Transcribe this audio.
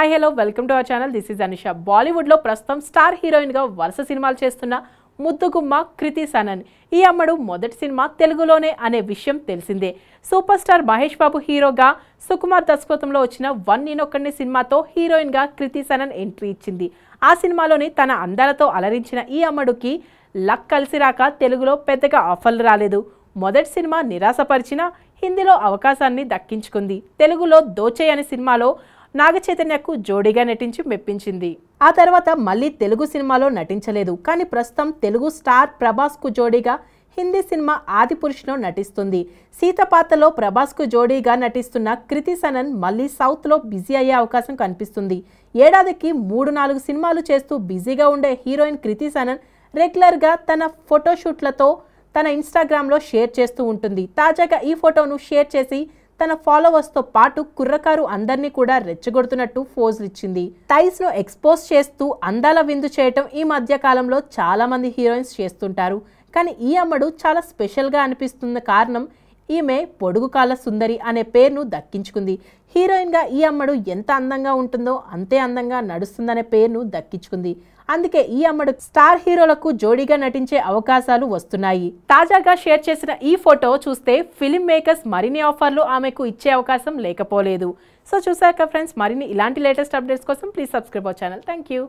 hi hello welcome to our channel this is Anisha బాలీవుడ్లో ప్రస్తుతం star హీరోయిన్గా వరుస సినిమాలు చేస్తున్న ముద్దుగుమ్మ కృతి సనన్ ఈ అమ్మడు మొదటి సినిమా తెలుగులోనే అనే విషయం తెలిసిందే సూపర్ స్టార్ మహేష్ బాబు హీరోగా సుకుమార్ దర్శకత్వంలో వచ్చిన వన్ నేనొక్కడిని సినిమాతో హీరోయిన్గా కృతి సనన్ ఎంట్రీ ఇచ్చింది ఆ సినిమాలోని తన అందాలతో అలరించిన ఈ అమ్మడుకి లక్ కలిసి రాక తెలుగులో పెద్దగా ఆఫర్లు రాలేదు మొదటి సినిమా నిరాశపరిచిన హిందీలో అవకాశాన్ని దక్కించుకుంది తెలుగులో దోచే అనే సినిమాలో నాగచైతన్యకు జోడీగా నటించి మెప్పించింది ఆ తర్వాత మళ్ళీ తెలుగు సినిమాలో నటించలేదు కానీ ప్రస్తుతం తెలుగు స్టార్ ప్రభాస్కు జోడీగా హిందీ సినిమా ఆది పురుషులో నటిస్తుంది ప్రభాస్ ప్రభాస్కు జోడీగా నటిస్తున్న కృతి సనన్ మళ్ళీ సౌత్లో బిజీ అయ్యే అవకాశం కనిపిస్తుంది ఏడాదికి మూడు నాలుగు సినిమాలు చేస్తూ బిజీగా ఉండే హీరోయిన్ కృతి సనన్ రెగ్యులర్గా తన ఫోటోషూట్లతో తన ఇన్స్టాగ్రామ్లో షేర్ చేస్తూ ఉంటుంది తాజాగా ఈ ఫోటోను షేర్ చేసి తన ఫాలోవర్స్తో పాటు కుర్రకారు అందరినీ కూడా రెచ్చగొడుతున్నట్టు ఫోజులిచ్చింది ను ఎక్స్పోజ్ చేస్తూ అందాల విందు చేయటం ఈ మధ్య కాలంలో చాలామంది హీరోయిన్స్ చేస్తుంటారు కానీ ఈ అమ్మడు చాలా స్పెషల్గా అనిపిస్తున్న కారణం ఈమె పొడుగుకాల సుందరి అనే పేరును దక్కించుకుంది హీరోయిన్గా ఈ అమ్మడు ఎంత అందంగా ఉంటుందో అంతే అందంగా నడుస్తుందనే పేరును దక్కించుకుంది అందుకే ఈ అమ్మడు స్టార్ హీరోలకు జోడీగా నటించే అవకాశాలు వస్తున్నాయి తాజాగా షేర్ చేసిన ఈ ఫోటో చూస్తే ఫిలిం మేకర్స్ మరిన్ని ఆఫర్లు ఆమెకు ఇచ్చే అవకాశం లేకపోలేదు సో చూసాక ఫ్రెండ్స్ మరిన్ని ఇలాంటి లేటెస్ట్ అప్డేట్స్ కోసం please subscribe our channel thank you